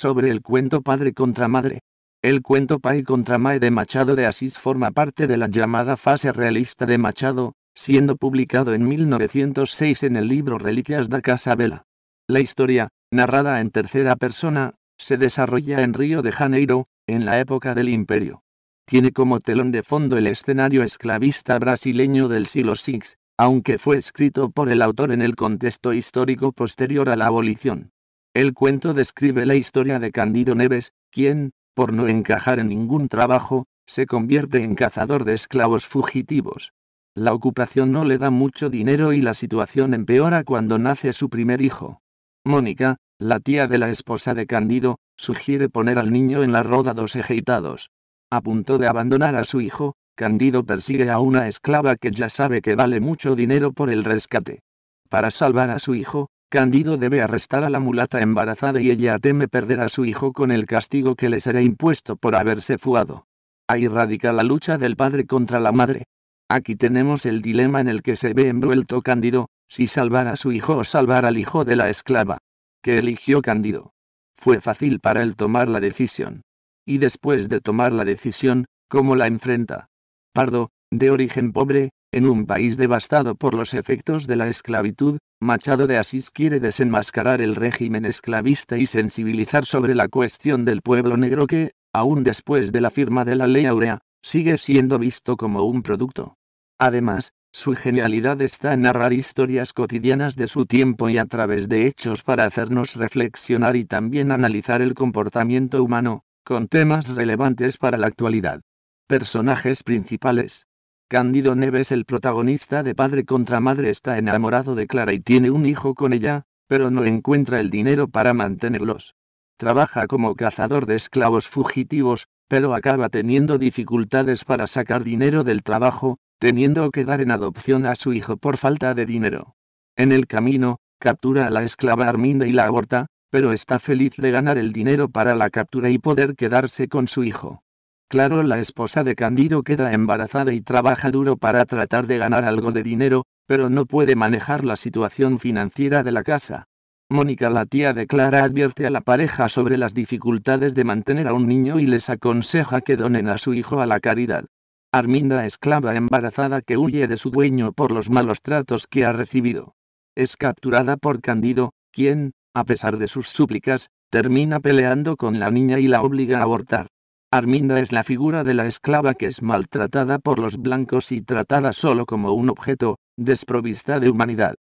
sobre el cuento padre contra madre. El cuento Pai contra Mae de Machado de Asís forma parte de la llamada fase realista de Machado, siendo publicado en 1906 en el libro Reliquias da Casa Vela. La historia, narrada en tercera persona, se desarrolla en Río de Janeiro, en la época del imperio. Tiene como telón de fondo el escenario esclavista brasileño del siglo VI, aunque fue escrito por el autor en el contexto histórico posterior a la abolición. El cuento describe la historia de Candido Neves, quien, por no encajar en ningún trabajo, se convierte en cazador de esclavos fugitivos. La ocupación no le da mucho dinero y la situación empeora cuando nace su primer hijo. Mónica, la tía de la esposa de Candido, sugiere poner al niño en la roda dos ejeitados. A punto de abandonar a su hijo, Candido persigue a una esclava que ya sabe que vale mucho dinero por el rescate. Para salvar a su hijo, Cándido debe arrestar a la mulata embarazada y ella teme perder a su hijo con el castigo que le será impuesto por haberse fuado. Ahí radica la lucha del padre contra la madre. Aquí tenemos el dilema en el que se ve envuelto Cándido, si salvar a su hijo o salvar al hijo de la esclava. Que eligió Cándido. Fue fácil para él tomar la decisión. Y después de tomar la decisión, ¿cómo la enfrenta? Pardo, de origen pobre, en un país devastado por los efectos de la esclavitud, Machado de Asís quiere desenmascarar el régimen esclavista y sensibilizar sobre la cuestión del pueblo negro que, aún después de la firma de la Ley Áurea, sigue siendo visto como un producto. Además, su genialidad está en narrar historias cotidianas de su tiempo y a través de hechos para hacernos reflexionar y también analizar el comportamiento humano, con temas relevantes para la actualidad. Personajes principales. Cándido Neves el protagonista de Padre contra Madre está enamorado de Clara y tiene un hijo con ella, pero no encuentra el dinero para mantenerlos. Trabaja como cazador de esclavos fugitivos, pero acaba teniendo dificultades para sacar dinero del trabajo, teniendo que dar en adopción a su hijo por falta de dinero. En el camino, captura a la esclava Arminda y la aborta, pero está feliz de ganar el dinero para la captura y poder quedarse con su hijo. Claro, la esposa de Candido queda embarazada y trabaja duro para tratar de ganar algo de dinero, pero no puede manejar la situación financiera de la casa. Mónica, la tía de Clara, advierte a la pareja sobre las dificultades de mantener a un niño y les aconseja que donen a su hijo a la caridad. Arminda, esclava embarazada que huye de su dueño por los malos tratos que ha recibido. Es capturada por Candido, quien, a pesar de sus súplicas, termina peleando con la niña y la obliga a abortar. Arminda es la figura de la esclava que es maltratada por los blancos y tratada solo como un objeto, desprovista de humanidad.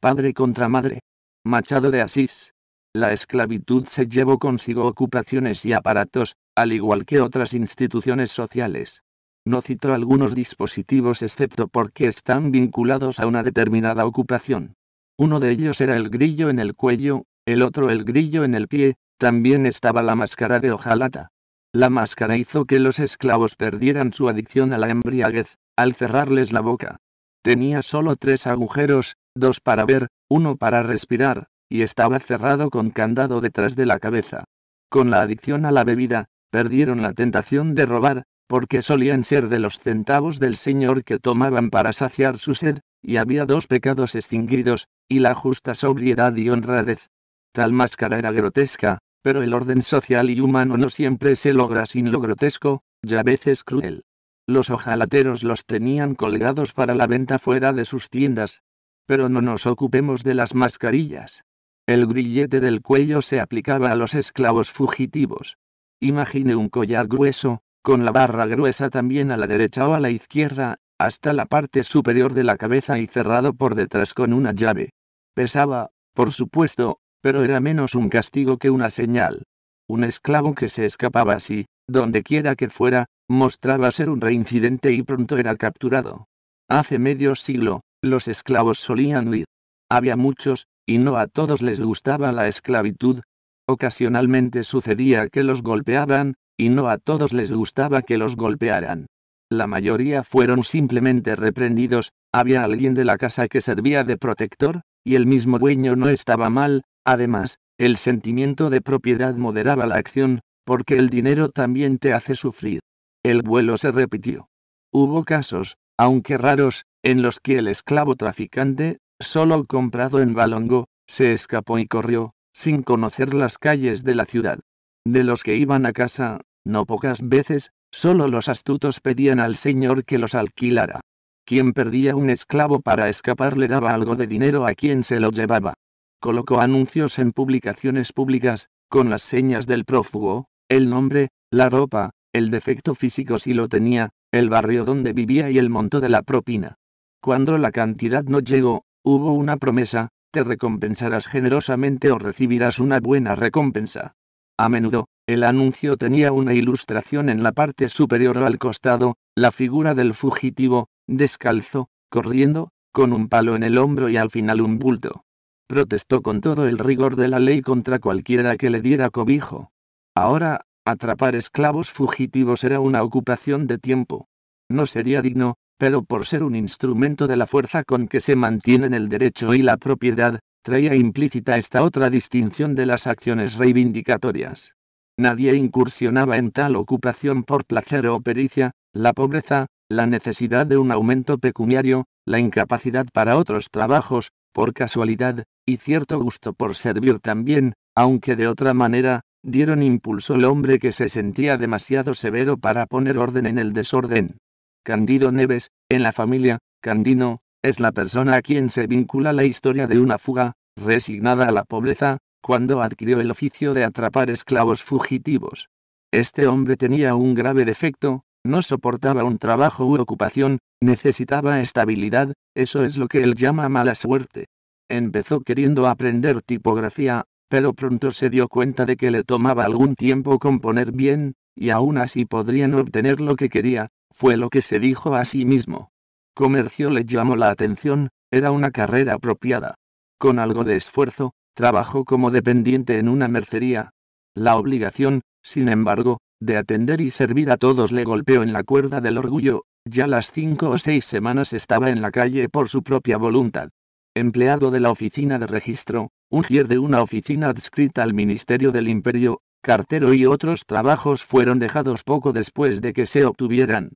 Padre contra madre. Machado de Asís. La esclavitud se llevó consigo ocupaciones y aparatos, al igual que otras instituciones sociales. No citó algunos dispositivos excepto porque están vinculados a una determinada ocupación. Uno de ellos era el grillo en el cuello, el otro el grillo en el pie, también estaba la máscara de hojalata. La máscara hizo que los esclavos perdieran su adicción a la embriaguez, al cerrarles la boca. Tenía solo tres agujeros, dos para ver, uno para respirar, y estaba cerrado con candado detrás de la cabeza. Con la adicción a la bebida, perdieron la tentación de robar, porque solían ser de los centavos del Señor que tomaban para saciar su sed, y había dos pecados extinguidos, y la justa sobriedad y honradez. Tal máscara era grotesca, pero el orden social y humano no siempre se logra sin lo grotesco, ya a veces cruel. Los ojalateros los tenían colgados para la venta fuera de sus tiendas. Pero no nos ocupemos de las mascarillas. El grillete del cuello se aplicaba a los esclavos fugitivos. Imagine un collar grueso, con la barra gruesa también a la derecha o a la izquierda, hasta la parte superior de la cabeza y cerrado por detrás con una llave. Pesaba, por supuesto, pero era menos un castigo que una señal. Un esclavo que se escapaba así, donde quiera que fuera, mostraba ser un reincidente y pronto era capturado. Hace medio siglo, los esclavos solían huir. Había muchos, y no a todos les gustaba la esclavitud. Ocasionalmente sucedía que los golpeaban, y no a todos les gustaba que los golpearan. La mayoría fueron simplemente reprendidos, había alguien de la casa que servía de protector, y el mismo dueño no estaba mal, además, el sentimiento de propiedad moderaba la acción, porque el dinero también te hace sufrir. El vuelo se repitió. Hubo casos, aunque raros, en los que el esclavo traficante, solo comprado en Balongo, se escapó y corrió, sin conocer las calles de la ciudad. De los que iban a casa, no pocas veces, solo los astutos pedían al señor que los alquilara. Quien perdía un esclavo para escapar le daba algo de dinero a quien se lo llevaba. Colocó anuncios en publicaciones públicas, con las señas del prófugo, el nombre, la ropa, el defecto físico si lo tenía, el barrio donde vivía y el monto de la propina. Cuando la cantidad no llegó, hubo una promesa, te recompensarás generosamente o recibirás una buena recompensa. A menudo, el anuncio tenía una ilustración en la parte superior o al costado, la figura del fugitivo, descalzo, corriendo, con un palo en el hombro y al final un bulto. Protestó con todo el rigor de la ley contra cualquiera que le diera cobijo. Ahora, atrapar esclavos fugitivos era una ocupación de tiempo. No sería digno, pero por ser un instrumento de la fuerza con que se mantienen el derecho y la propiedad, traía implícita esta otra distinción de las acciones reivindicatorias. Nadie incursionaba en tal ocupación por placer o pericia, la pobreza, la necesidad de un aumento pecuniario, la incapacidad para otros trabajos, por casualidad, y cierto gusto por servir también, aunque de otra manera, dieron impulso al hombre que se sentía demasiado severo para poner orden en el desorden. Candido Neves, en la familia, Candino, es la persona a quien se vincula la historia de una fuga, resignada a la pobreza, cuando adquirió el oficio de atrapar esclavos fugitivos. Este hombre tenía un grave defecto, no soportaba un trabajo u ocupación, necesitaba estabilidad, eso es lo que él llama mala suerte. Empezó queriendo aprender tipografía, pero pronto se dio cuenta de que le tomaba algún tiempo componer bien, y aún así podrían obtener lo que quería, fue lo que se dijo a sí mismo comercio le llamó la atención, era una carrera apropiada. Con algo de esfuerzo, trabajó como dependiente en una mercería. La obligación, sin embargo, de atender y servir a todos le golpeó en la cuerda del orgullo, ya las cinco o seis semanas estaba en la calle por su propia voluntad. Empleado de la oficina de registro, un de una oficina adscrita al Ministerio del Imperio, cartero y otros trabajos fueron dejados poco después de que se obtuvieran.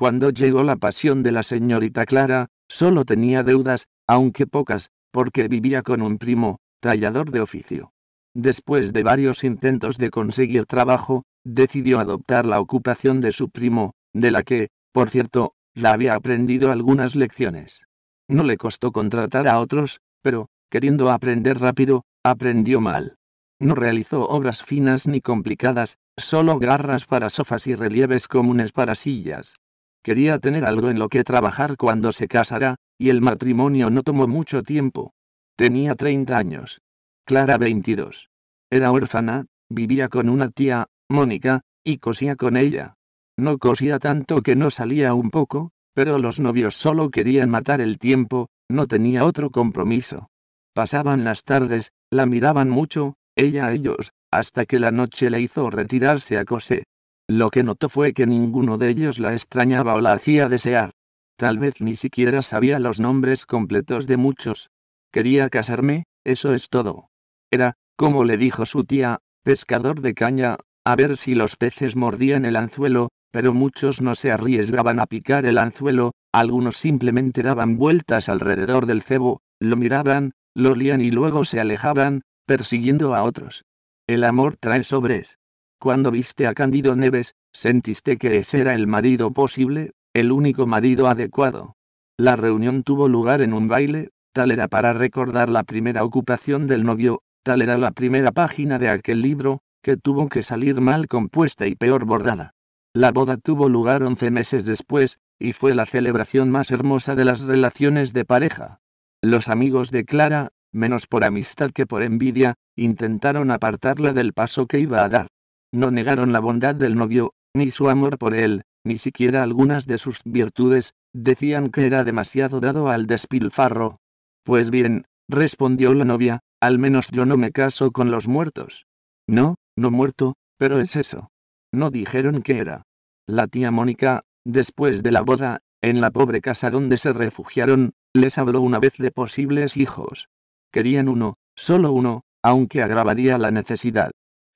Cuando llegó la pasión de la señorita Clara, solo tenía deudas, aunque pocas, porque vivía con un primo, tallador de oficio. Después de varios intentos de conseguir trabajo, decidió adoptar la ocupación de su primo, de la que, por cierto, la había aprendido algunas lecciones. No le costó contratar a otros, pero, queriendo aprender rápido, aprendió mal. No realizó obras finas ni complicadas, solo garras para sofás y relieves comunes para sillas. Quería tener algo en lo que trabajar cuando se casara, y el matrimonio no tomó mucho tiempo. Tenía 30 años. Clara 22. Era órfana, vivía con una tía, Mónica, y cosía con ella. No cosía tanto que no salía un poco, pero los novios solo querían matar el tiempo, no tenía otro compromiso. Pasaban las tardes, la miraban mucho, ella a ellos, hasta que la noche le hizo retirarse a coser. Lo que notó fue que ninguno de ellos la extrañaba o la hacía desear. Tal vez ni siquiera sabía los nombres completos de muchos. Quería casarme, eso es todo. Era, como le dijo su tía, pescador de caña, a ver si los peces mordían el anzuelo, pero muchos no se arriesgaban a picar el anzuelo, algunos simplemente daban vueltas alrededor del cebo, lo miraban, lo olían y luego se alejaban, persiguiendo a otros. El amor trae sobres. Cuando viste a Candido Neves, sentiste que ese era el marido posible, el único marido adecuado. La reunión tuvo lugar en un baile, tal era para recordar la primera ocupación del novio, tal era la primera página de aquel libro, que tuvo que salir mal compuesta y peor bordada. La boda tuvo lugar once meses después, y fue la celebración más hermosa de las relaciones de pareja. Los amigos de Clara, menos por amistad que por envidia, intentaron apartarla del paso que iba a dar. No negaron la bondad del novio, ni su amor por él, ni siquiera algunas de sus virtudes, decían que era demasiado dado al despilfarro. Pues bien, respondió la novia, al menos yo no me caso con los muertos. No, no muerto, pero es eso. No dijeron que era. La tía Mónica, después de la boda, en la pobre casa donde se refugiaron, les habló una vez de posibles hijos. Querían uno, solo uno, aunque agravaría la necesidad.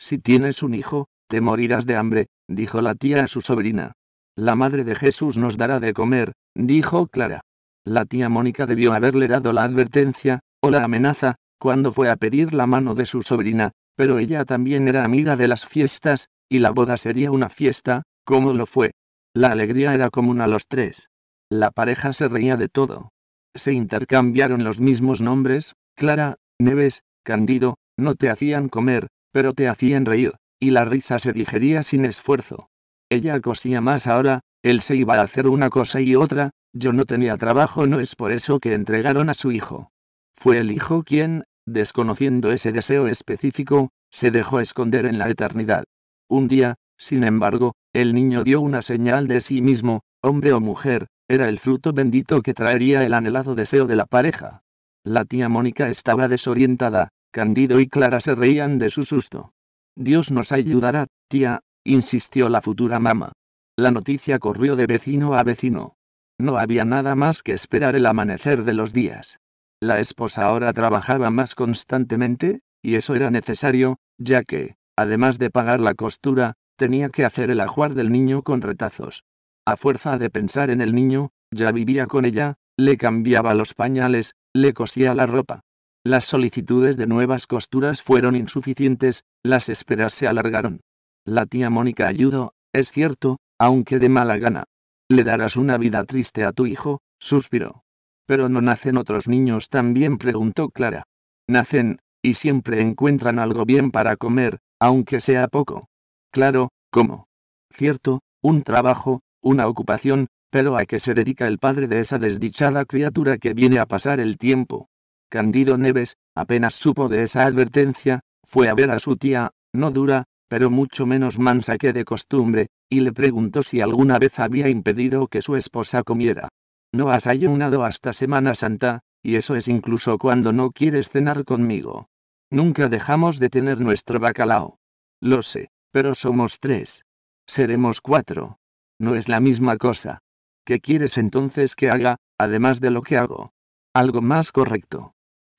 Si tienes un hijo, te morirás de hambre, dijo la tía a su sobrina. La madre de Jesús nos dará de comer, dijo Clara. La tía Mónica debió haberle dado la advertencia, o la amenaza, cuando fue a pedir la mano de su sobrina, pero ella también era amiga de las fiestas, y la boda sería una fiesta, como lo fue. La alegría era común a los tres. La pareja se reía de todo. Se intercambiaron los mismos nombres, Clara, Neves, Candido, no te hacían comer, pero te hacían reír, y la risa se digería sin esfuerzo. Ella cosía más ahora, él se iba a hacer una cosa y otra, yo no tenía trabajo, no es por eso que entregaron a su hijo. Fue el hijo quien, desconociendo ese deseo específico, se dejó esconder en la eternidad. Un día, sin embargo, el niño dio una señal de sí mismo, hombre o mujer, era el fruto bendito que traería el anhelado deseo de la pareja. La tía Mónica estaba desorientada, Candido y Clara se reían de su susto. Dios nos ayudará, tía, insistió la futura mamá. La noticia corrió de vecino a vecino. No había nada más que esperar el amanecer de los días. La esposa ahora trabajaba más constantemente, y eso era necesario, ya que, además de pagar la costura, tenía que hacer el ajuar del niño con retazos. A fuerza de pensar en el niño, ya vivía con ella, le cambiaba los pañales, le cosía la ropa. Las solicitudes de nuevas costuras fueron insuficientes, las esperas se alargaron. La tía Mónica ayudó, es cierto, aunque de mala gana. Le darás una vida triste a tu hijo, suspiró. Pero no nacen otros niños también, preguntó Clara. Nacen, y siempre encuentran algo bien para comer, aunque sea poco. Claro, ¿cómo? Cierto, un trabajo, una ocupación, pero ¿a qué se dedica el padre de esa desdichada criatura que viene a pasar el tiempo? Candido Neves, apenas supo de esa advertencia, fue a ver a su tía, no dura, pero mucho menos mansa que de costumbre, y le preguntó si alguna vez había impedido que su esposa comiera. No has ayunado hasta Semana Santa, y eso es incluso cuando no quieres cenar conmigo. Nunca dejamos de tener nuestro bacalao. Lo sé, pero somos tres. Seremos cuatro. No es la misma cosa. ¿Qué quieres entonces que haga, además de lo que hago? Algo más correcto.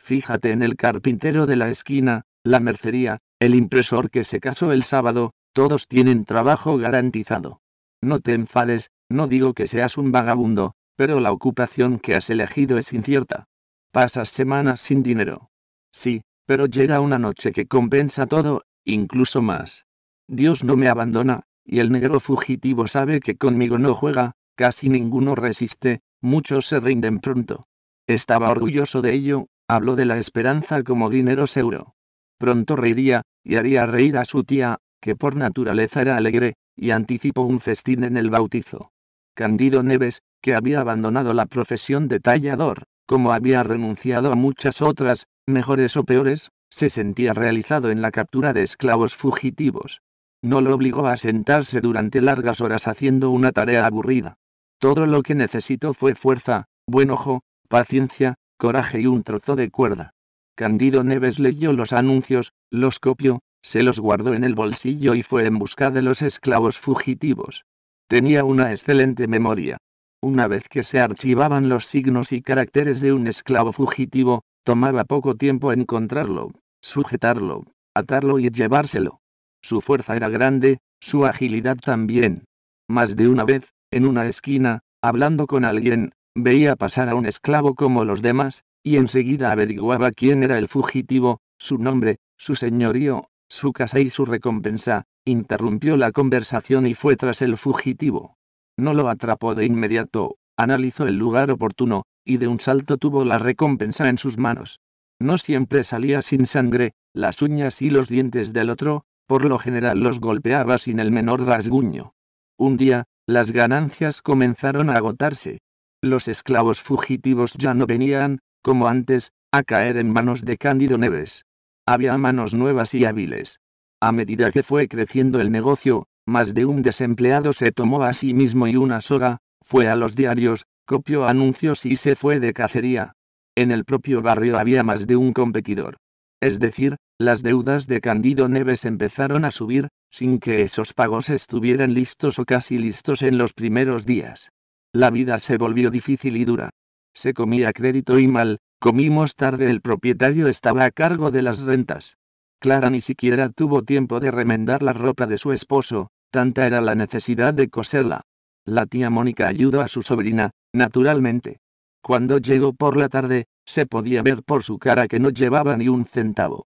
Fíjate en el carpintero de la esquina, la mercería, el impresor que se casó el sábado, todos tienen trabajo garantizado. No te enfades, no digo que seas un vagabundo, pero la ocupación que has elegido es incierta. Pasas semanas sin dinero. Sí, pero llega una noche que compensa todo, incluso más. Dios no me abandona, y el negro fugitivo sabe que conmigo no juega, casi ninguno resiste, muchos se rinden pronto. Estaba orgulloso de ello, Habló de la esperanza como dinero seguro. Pronto reiría, y haría reír a su tía, que por naturaleza era alegre, y anticipó un festín en el bautizo. Candido Neves, que había abandonado la profesión de tallador, como había renunciado a muchas otras, mejores o peores, se sentía realizado en la captura de esclavos fugitivos. No lo obligó a sentarse durante largas horas haciendo una tarea aburrida. Todo lo que necesitó fue fuerza, buen ojo, paciencia, coraje y un trozo de cuerda. Candido Neves leyó los anuncios, los copió, se los guardó en el bolsillo y fue en busca de los esclavos fugitivos. Tenía una excelente memoria. Una vez que se archivaban los signos y caracteres de un esclavo fugitivo, tomaba poco tiempo encontrarlo, sujetarlo, atarlo y llevárselo. Su fuerza era grande, su agilidad también. Más de una vez, en una esquina, hablando con alguien, Veía pasar a un esclavo como los demás, y enseguida averiguaba quién era el fugitivo, su nombre, su señorío, su casa y su recompensa, interrumpió la conversación y fue tras el fugitivo. No lo atrapó de inmediato, analizó el lugar oportuno, y de un salto tuvo la recompensa en sus manos. No siempre salía sin sangre, las uñas y los dientes del otro, por lo general los golpeaba sin el menor rasguño. Un día, las ganancias comenzaron a agotarse los esclavos fugitivos ya no venían, como antes, a caer en manos de Cándido Neves. Había manos nuevas y hábiles. A medida que fue creciendo el negocio, más de un desempleado se tomó a sí mismo y una soga, fue a los diarios, copió anuncios y se fue de cacería. En el propio barrio había más de un competidor. Es decir, las deudas de Cándido Neves empezaron a subir, sin que esos pagos estuvieran listos o casi listos en los primeros días. La vida se volvió difícil y dura. Se comía crédito y mal, comimos tarde el propietario estaba a cargo de las rentas. Clara ni siquiera tuvo tiempo de remendar la ropa de su esposo, tanta era la necesidad de coserla. La tía Mónica ayudó a su sobrina, naturalmente. Cuando llegó por la tarde, se podía ver por su cara que no llevaba ni un centavo.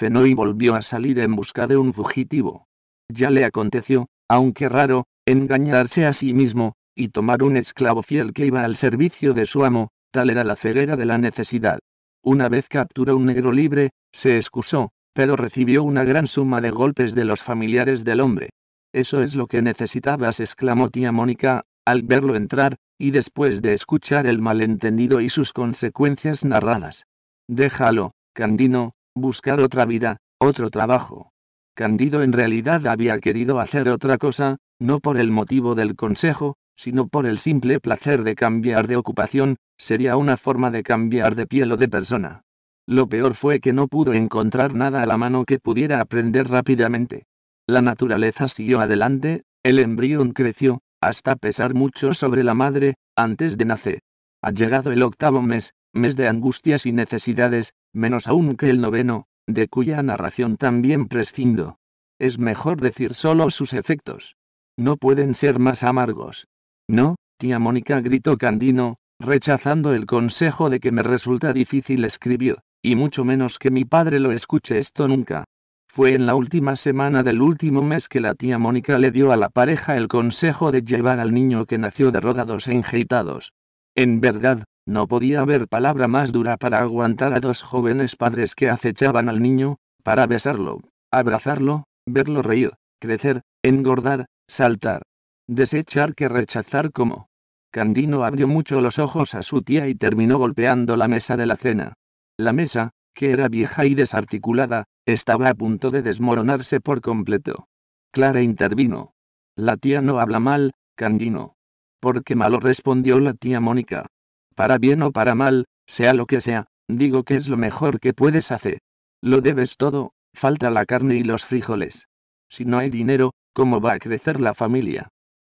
y volvió a salir en busca de un fugitivo. Ya le aconteció, aunque raro, engañarse a sí mismo, y tomar un esclavo fiel que iba al servicio de su amo, tal era la ceguera de la necesidad. Una vez capturó un negro libre, se excusó, pero recibió una gran suma de golpes de los familiares del hombre. Eso es lo que necesitabas, exclamó tía Mónica, al verlo entrar, y después de escuchar el malentendido y sus consecuencias narradas. Déjalo, Candino, buscar otra vida, otro trabajo. Candido en realidad había querido hacer otra cosa, no por el motivo del consejo, sino por el simple placer de cambiar de ocupación, sería una forma de cambiar de piel o de persona. Lo peor fue que no pudo encontrar nada a la mano que pudiera aprender rápidamente. La naturaleza siguió adelante, el embrión creció, hasta pesar mucho sobre la madre, antes de nacer. Ha llegado el octavo mes, mes de angustias y necesidades, menos aún que el noveno, de cuya narración también prescindo. Es mejor decir solo sus efectos. No pueden ser más amargos. No, tía Mónica gritó Candino, rechazando el consejo de que me resulta difícil escribir, y mucho menos que mi padre lo escuche esto nunca. Fue en la última semana del último mes que la tía Mónica le dio a la pareja el consejo de llevar al niño que nació de rodados e enjeitados. En verdad, no podía haber palabra más dura para aguantar a dos jóvenes padres que acechaban al niño, para besarlo, abrazarlo, verlo reír, crecer, engordar, saltar, Desechar que rechazar como. Candino abrió mucho los ojos a su tía y terminó golpeando la mesa de la cena. La mesa, que era vieja y desarticulada, estaba a punto de desmoronarse por completo. Clara intervino. La tía no habla mal, Candino. Porque malo respondió la tía Mónica. Para bien o para mal, sea lo que sea, digo que es lo mejor que puedes hacer. Lo debes todo, falta la carne y los frijoles. Si no hay dinero, ¿cómo va a crecer la familia?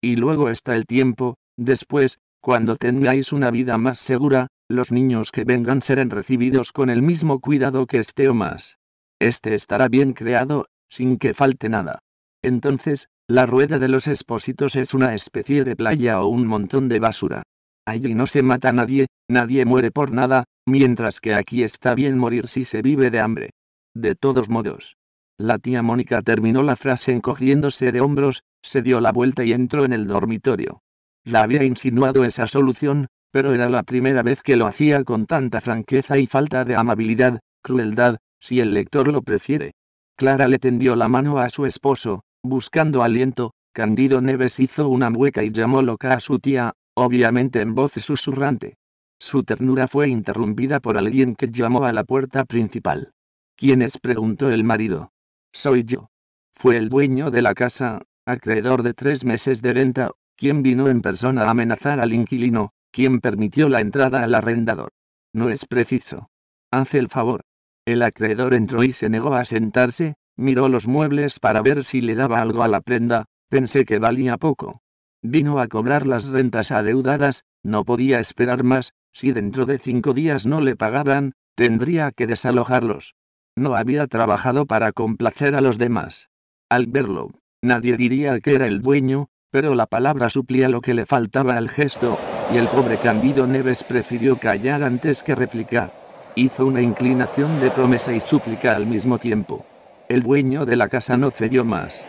y luego está el tiempo, después, cuando tengáis una vida más segura, los niños que vengan serán recibidos con el mismo cuidado que este o más. Este estará bien creado, sin que falte nada. Entonces, la rueda de los expósitos es una especie de playa o un montón de basura. Allí no se mata a nadie, nadie muere por nada, mientras que aquí está bien morir si se vive de hambre. De todos modos, la tía Mónica terminó la frase encogiéndose de hombros, se dio la vuelta y entró en el dormitorio. La había insinuado esa solución, pero era la primera vez que lo hacía con tanta franqueza y falta de amabilidad, crueldad, si el lector lo prefiere. Clara le tendió la mano a su esposo, buscando aliento, Candido Neves hizo una mueca y llamó loca a su tía, obviamente en voz susurrante. Su ternura fue interrumpida por alguien que llamó a la puerta principal. ¿Quién preguntó el marido. Soy yo. Fue el dueño de la casa, acreedor de tres meses de renta, quien vino en persona a amenazar al inquilino, quien permitió la entrada al arrendador. No es preciso. Haz el favor. El acreedor entró y se negó a sentarse, miró los muebles para ver si le daba algo a la prenda, pensé que valía poco. Vino a cobrar las rentas adeudadas, no podía esperar más, si dentro de cinco días no le pagaban, tendría que desalojarlos. No había trabajado para complacer a los demás. Al verlo, nadie diría que era el dueño, pero la palabra suplía lo que le faltaba al gesto, y el pobre Candido Neves prefirió callar antes que replicar. Hizo una inclinación de promesa y súplica al mismo tiempo. El dueño de la casa no cedió más.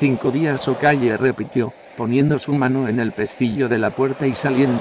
Cinco días o calle repitió, poniendo su mano en el pestillo de la puerta y saliendo.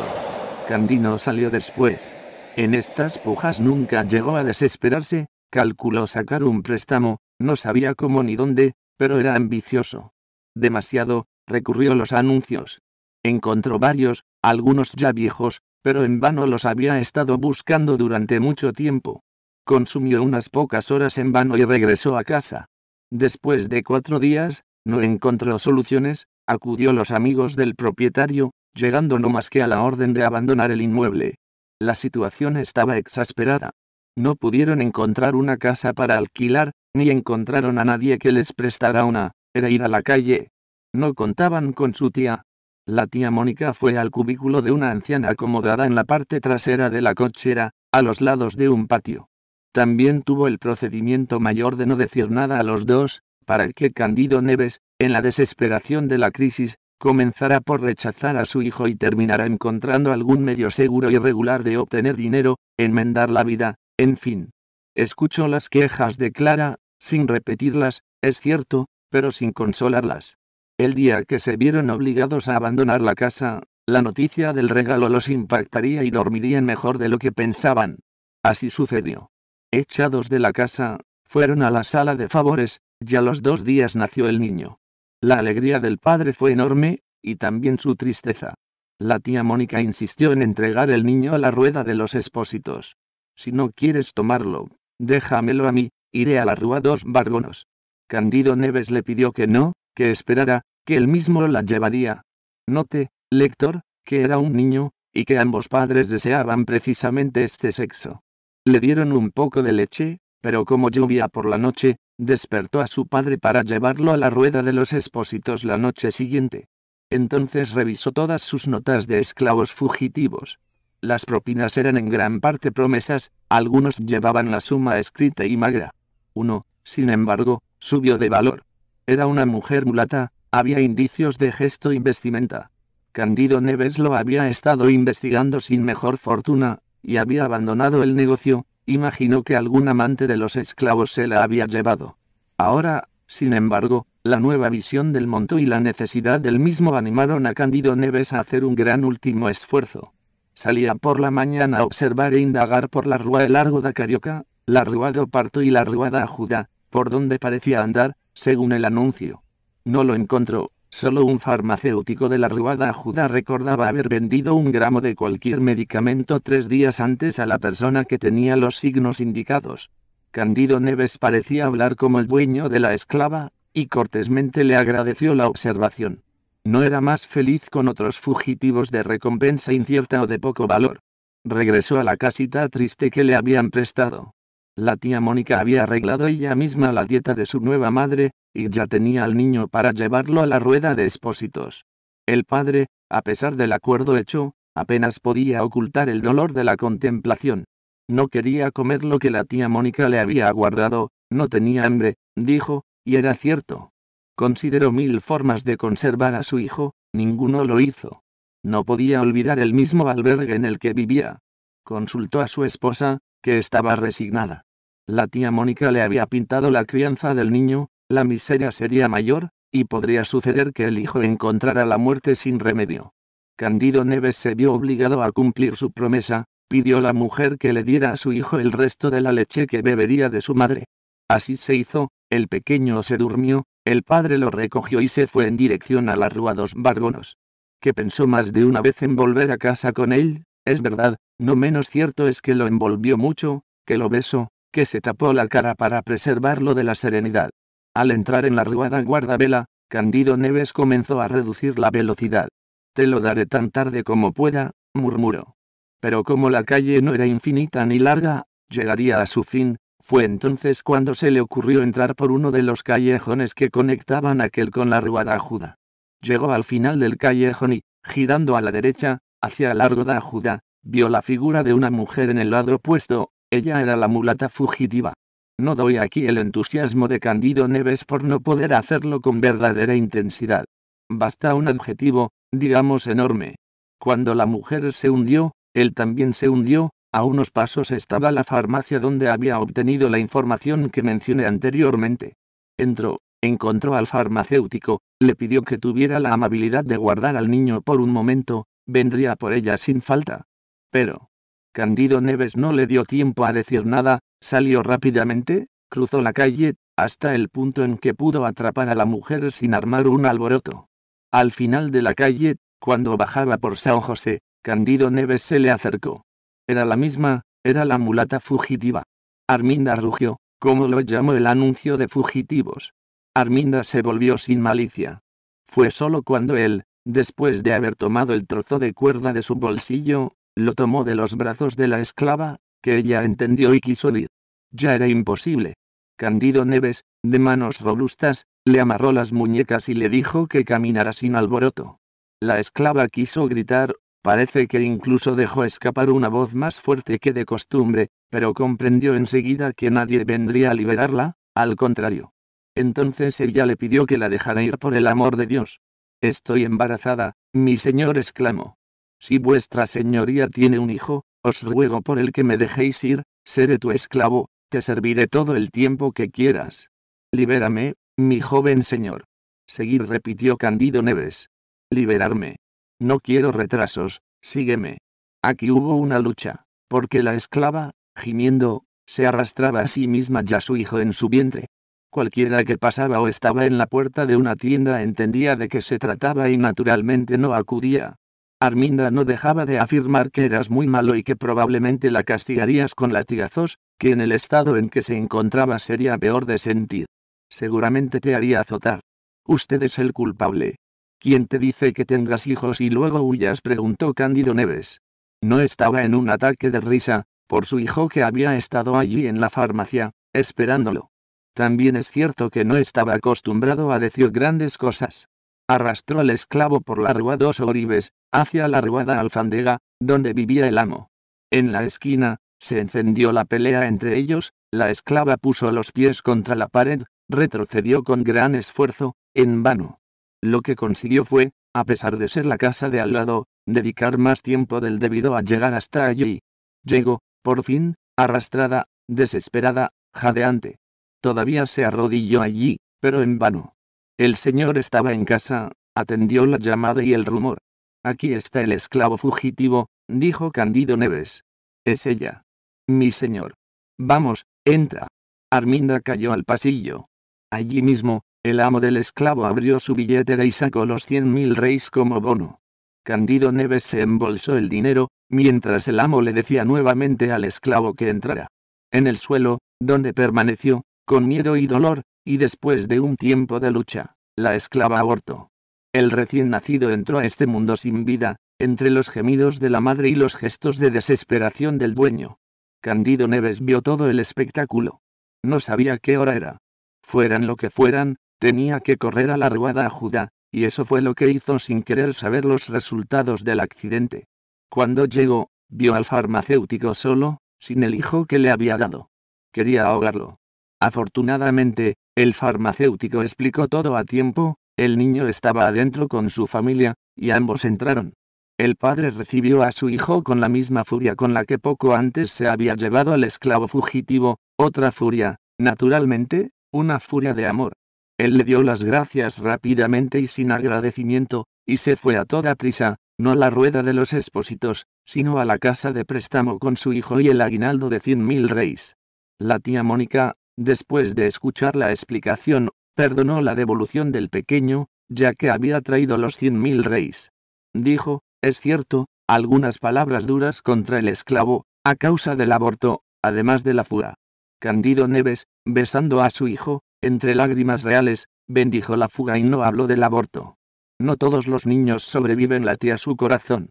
Candino salió después. En estas pujas nunca llegó a desesperarse, Calculó sacar un préstamo, no sabía cómo ni dónde, pero era ambicioso. Demasiado, recurrió a los anuncios. Encontró varios, algunos ya viejos, pero en vano los había estado buscando durante mucho tiempo. Consumió unas pocas horas en vano y regresó a casa. Después de cuatro días, no encontró soluciones, acudió los amigos del propietario, llegando no más que a la orden de abandonar el inmueble. La situación estaba exasperada. No pudieron encontrar una casa para alquilar, ni encontraron a nadie que les prestara una, era ir a la calle. No contaban con su tía. La tía Mónica fue al cubículo de una anciana acomodada en la parte trasera de la cochera, a los lados de un patio. También tuvo el procedimiento mayor de no decir nada a los dos, para que Candido Neves, en la desesperación de la crisis, comenzara por rechazar a su hijo y terminara encontrando algún medio seguro y regular de obtener dinero, enmendar la vida, en fin. Escuchó las quejas de Clara, sin repetirlas, es cierto, pero sin consolarlas. El día que se vieron obligados a abandonar la casa, la noticia del regalo los impactaría y dormirían mejor de lo que pensaban. Así sucedió. Echados de la casa, fueron a la sala de favores, ya los dos días nació el niño. La alegría del padre fue enorme, y también su tristeza. La tía Mónica insistió en entregar el niño a la rueda de los expósitos. Si no quieres tomarlo, déjamelo a mí, iré a la Rúa dos Barbonos. Candido Neves le pidió que no, que esperara, que él mismo la llevaría. Note, lector, que era un niño, y que ambos padres deseaban precisamente este sexo. Le dieron un poco de leche, pero como llovía por la noche, despertó a su padre para llevarlo a la rueda de los expósitos la noche siguiente. Entonces revisó todas sus notas de esclavos fugitivos, las propinas eran en gran parte promesas, algunos llevaban la suma escrita y magra. Uno, sin embargo, subió de valor. Era una mujer mulata, había indicios de gesto y vestimenta. Candido Neves lo había estado investigando sin mejor fortuna, y había abandonado el negocio, imaginó que algún amante de los esclavos se la había llevado. Ahora, sin embargo, la nueva visión del monto y la necesidad del mismo animaron a Candido Neves a hacer un gran último esfuerzo. Salía por la mañana a observar e indagar por la rúa el largo da Carioca, la rúa do Parto y la rúa da Judá, por donde parecía andar, según el anuncio. No lo encontró, solo un farmacéutico de la rúa da Judá recordaba haber vendido un gramo de cualquier medicamento tres días antes a la persona que tenía los signos indicados. Candido Neves parecía hablar como el dueño de la esclava, y cortésmente le agradeció la observación no era más feliz con otros fugitivos de recompensa incierta o de poco valor. Regresó a la casita triste que le habían prestado. La tía Mónica había arreglado ella misma la dieta de su nueva madre, y ya tenía al niño para llevarlo a la rueda de expósitos. El padre, a pesar del acuerdo hecho, apenas podía ocultar el dolor de la contemplación. No quería comer lo que la tía Mónica le había aguardado, no tenía hambre, dijo, y era cierto. Consideró mil formas de conservar a su hijo, ninguno lo hizo. No podía olvidar el mismo albergue en el que vivía. Consultó a su esposa, que estaba resignada. La tía Mónica le había pintado la crianza del niño, la miseria sería mayor, y podría suceder que el hijo encontrara la muerte sin remedio. Candido Neves se vio obligado a cumplir su promesa, pidió la mujer que le diera a su hijo el resto de la leche que bebería de su madre. Así se hizo, el pequeño se durmió, el padre lo recogió y se fue en dirección a la Rúa dos Barbonos. Que pensó más de una vez en volver a casa con él, es verdad, no menos cierto es que lo envolvió mucho, que lo besó, que se tapó la cara para preservarlo de la serenidad. Al entrar en la ruada guardavela, Candido Neves comenzó a reducir la velocidad. Te lo daré tan tarde como pueda, murmuró. Pero como la calle no era infinita ni larga, llegaría a su fin, fue entonces cuando se le ocurrió entrar por uno de los callejones que conectaban aquel con la Rua da Judá. Llegó al final del callejón y, girando a la derecha, hacia el largo da Judá, vio la figura de una mujer en el lado opuesto, ella era la mulata fugitiva. No doy aquí el entusiasmo de Candido Neves por no poder hacerlo con verdadera intensidad. Basta un adjetivo, digamos enorme. Cuando la mujer se hundió, él también se hundió, a unos pasos estaba la farmacia donde había obtenido la información que mencioné anteriormente. Entró, encontró al farmacéutico, le pidió que tuviera la amabilidad de guardar al niño por un momento, vendría por ella sin falta. Pero, Candido Neves no le dio tiempo a decir nada, salió rápidamente, cruzó la calle, hasta el punto en que pudo atrapar a la mujer sin armar un alboroto. Al final de la calle, cuando bajaba por San José, Candido Neves se le acercó. Era la misma, era la mulata fugitiva. Arminda rugió, como lo llamó el anuncio de fugitivos. Arminda se volvió sin malicia. Fue solo cuando él, después de haber tomado el trozo de cuerda de su bolsillo, lo tomó de los brazos de la esclava, que ella entendió y quiso ir. Ya era imposible. Candido Neves, de manos robustas, le amarró las muñecas y le dijo que caminara sin alboroto. La esclava quiso gritar, Parece que incluso dejó escapar una voz más fuerte que de costumbre, pero comprendió enseguida que nadie vendría a liberarla, al contrario. Entonces ella le pidió que la dejara ir por el amor de Dios. Estoy embarazada, mi señor exclamó. Si vuestra señoría tiene un hijo, os ruego por el que me dejéis ir, seré tu esclavo, te serviré todo el tiempo que quieras. Libérame, mi joven señor. Seguir repitió Candido Neves. Liberarme. No quiero retrasos, sígueme. Aquí hubo una lucha, porque la esclava, gimiendo, se arrastraba a sí misma ya su hijo en su vientre. Cualquiera que pasaba o estaba en la puerta de una tienda entendía de qué se trataba y naturalmente no acudía. Arminda no dejaba de afirmar que eras muy malo y que probablemente la castigarías con latigazos, que en el estado en que se encontraba sería peor de sentir. Seguramente te haría azotar. Usted es el culpable. ¿Quién te dice que tengas hijos y luego huyas? preguntó Cándido Neves. No estaba en un ataque de risa, por su hijo que había estado allí en la farmacia, esperándolo. También es cierto que no estaba acostumbrado a decir grandes cosas. Arrastró al esclavo por la rua dos Oribes, hacia la ruada Alfandega, donde vivía el amo. En la esquina, se encendió la pelea entre ellos, la esclava puso los pies contra la pared, retrocedió con gran esfuerzo, en vano. Lo que consiguió fue, a pesar de ser la casa de al lado, dedicar más tiempo del debido a llegar hasta allí. Llegó, por fin, arrastrada, desesperada, jadeante. Todavía se arrodilló allí, pero en vano. El señor estaba en casa, atendió la llamada y el rumor. Aquí está el esclavo fugitivo, dijo Candido Neves. Es ella. Mi señor. Vamos, entra. Arminda cayó al pasillo. Allí mismo, el amo del esclavo abrió su billetera y sacó los cien mil reis como bono. Candido Neves se embolsó el dinero, mientras el amo le decía nuevamente al esclavo que entrara. En el suelo, donde permaneció, con miedo y dolor, y después de un tiempo de lucha, la esclava abortó. El recién nacido entró a este mundo sin vida, entre los gemidos de la madre y los gestos de desesperación del dueño. Candido Neves vio todo el espectáculo. No sabía qué hora era. Fueran lo que fueran, Tenía que correr a la rueda a Judá, y eso fue lo que hizo sin querer saber los resultados del accidente. Cuando llegó, vio al farmacéutico solo, sin el hijo que le había dado. Quería ahogarlo. Afortunadamente, el farmacéutico explicó todo a tiempo, el niño estaba adentro con su familia, y ambos entraron. El padre recibió a su hijo con la misma furia con la que poco antes se había llevado al esclavo fugitivo, otra furia, naturalmente, una furia de amor. Él le dio las gracias rápidamente y sin agradecimiento, y se fue a toda prisa, no a la rueda de los expósitos, sino a la casa de préstamo con su hijo y el aguinaldo de cien mil reis. La tía Mónica, después de escuchar la explicación, perdonó la devolución del pequeño, ya que había traído los cien mil reis. Dijo, es cierto, algunas palabras duras contra el esclavo, a causa del aborto, además de la fuga. Candido Neves, besando a su hijo, entre lágrimas reales, bendijo la fuga y no habló del aborto. No todos los niños sobreviven, tía su corazón.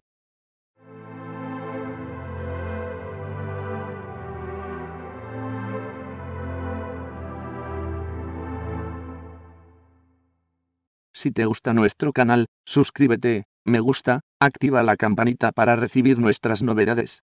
Si te gusta nuestro canal, suscríbete, me gusta, activa la campanita para recibir nuestras novedades.